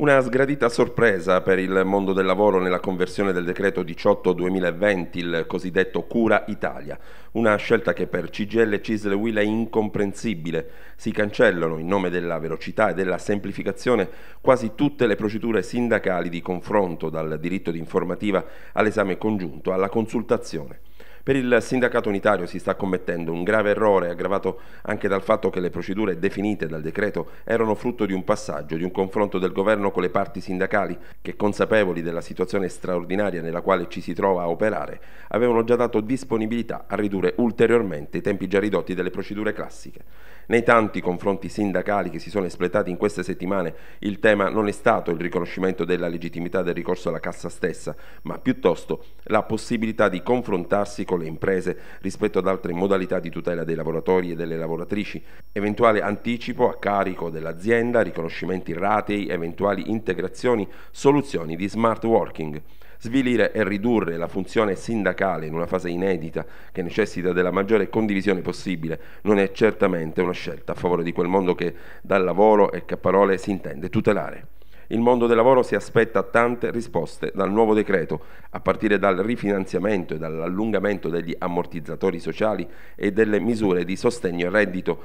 Una sgradita sorpresa per il mondo del lavoro nella conversione del decreto 18-2020, il cosiddetto Cura Italia. Una scelta che per CGL e Cisle Will è incomprensibile. Si cancellano, in nome della velocità e della semplificazione, quasi tutte le procedure sindacali di confronto, dal diritto di informativa all'esame congiunto, alla consultazione. Per il sindacato unitario si sta commettendo un grave errore aggravato anche dal fatto che le procedure definite dal decreto erano frutto di un passaggio, di un confronto del governo con le parti sindacali che consapevoli della situazione straordinaria nella quale ci si trova a operare avevano già dato disponibilità a ridurre ulteriormente i tempi già ridotti delle procedure classiche. Nei tanti confronti sindacali che si sono espletati in queste settimane il tema non è stato il riconoscimento della legittimità del ricorso alla cassa stessa, ma piuttosto la possibilità di confrontarsi piccole imprese rispetto ad altre modalità di tutela dei lavoratori e delle lavoratrici, eventuale anticipo a carico dell'azienda, riconoscimenti ratei, eventuali integrazioni, soluzioni di smart working. Svilire e ridurre la funzione sindacale in una fase inedita che necessita della maggiore condivisione possibile non è certamente una scelta a favore di quel mondo che dal lavoro e che a parole si intende tutelare. Il mondo del lavoro si aspetta tante risposte dal nuovo decreto, a partire dal rifinanziamento e dall'allungamento degli ammortizzatori sociali e delle misure di sostegno al reddito